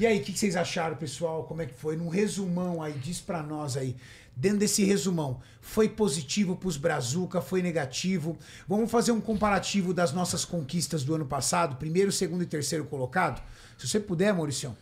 E aí, o que, que vocês acharam, pessoal? Como é que foi? Num resumão aí, diz para nós aí. Dentro desse resumão, foi positivo para os Brazuca, foi negativo. Vamos fazer um comparativo das nossas conquistas do ano passado, primeiro, segundo e terceiro colocado. Se você puder, Maurício,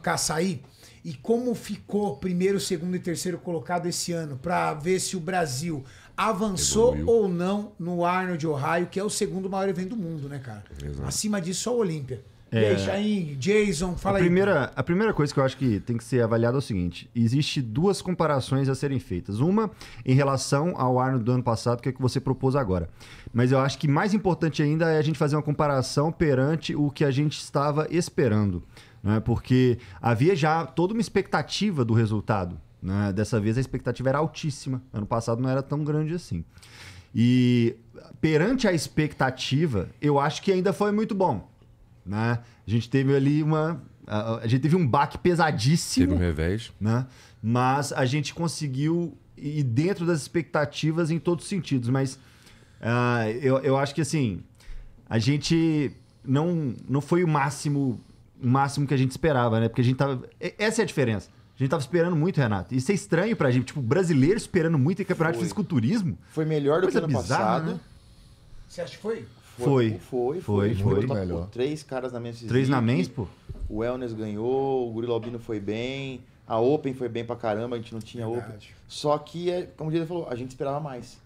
caçaí. E como ficou primeiro, segundo e terceiro colocado esse ano, para ver se o Brasil avançou Evoluiu. ou não no Arnold Ohio, que é o segundo maior evento do mundo, né, cara? Exato. Acima disso, só o Olímpia. É... E aí, Chain, Jason, fala a primeira, aí. A primeira coisa que eu acho que tem que ser avaliada é o seguinte: existe duas comparações a serem feitas. Uma em relação ao ano do ano passado, que é o que você propôs agora. Mas eu acho que mais importante ainda é a gente fazer uma comparação perante o que a gente estava esperando. Né? Porque havia já toda uma expectativa do resultado. Né? Dessa vez a expectativa era altíssima. Ano passado não era tão grande assim. E perante a expectativa, eu acho que ainda foi muito bom. Né? A gente teve ali uma. A, gente teve um baque pesadíssimo. Teve um revés. Né? Mas a gente conseguiu ir dentro das expectativas em todos os sentidos. Mas uh, eu, eu acho que assim. A gente não, não foi o máximo, o máximo que a gente esperava, né? Porque a gente tava. Essa é a diferença. A gente tava esperando muito, Renato. Isso é estranho pra gente. Tipo, brasileiro esperando muito em campeonato foi. de fisiculturismo. Foi melhor do que ano passado. Né? Você acha que foi? Foi. Foi, foi. Foi, foi. foi. melhor. Três caras na Men's Três na Men's, pô? O Wellness ganhou, o Guri Lobino foi bem, a Open foi bem pra caramba, a gente não tinha Verdade. Open. Só que, é, como o Diego falou, a gente esperava mais.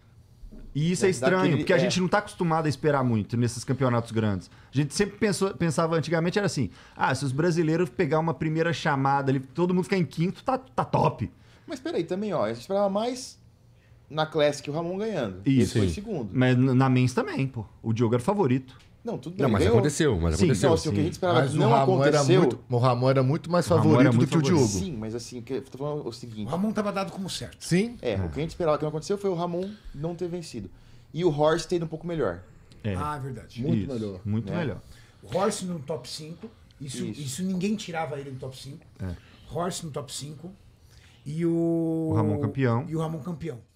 E isso é, é estranho, daquele, porque a é. gente não está acostumado a esperar muito nesses campeonatos grandes. A gente sempre pensou, pensava antigamente, era assim: ah, se os brasileiros pegar uma primeira chamada ali, todo mundo ficar em quinto, tá, tá top. Mas peraí, também, ó, a gente esperava mais na Classic o Ramon ganhando. Isso. Ele foi segundo. Mas na Men's também, pô. O Diogo era favorito. Não, tudo bem. Não, mas ganhou. aconteceu, mas sim, aconteceu. Então, assim, sim. o que a gente esperava mas não Ramon aconteceu. Era muito, o Ramon era muito mais favorito muito do que favorito. o Diogo. Sim, mas assim, tô falando é o seguinte. O Ramon estava dado como certo. Sim. É, é, o que a gente esperava que não aconteceu foi o Ramon não ter vencido. E o Horst ter ido um pouco melhor. É. Ah, é verdade. Muito isso, melhor. Muito né? melhor. Horst no top 5. Isso, isso, isso. ninguém tirava ele do top 5. É. Horst no top 5. E o. O Ramon campeão. E o Ramon campeão.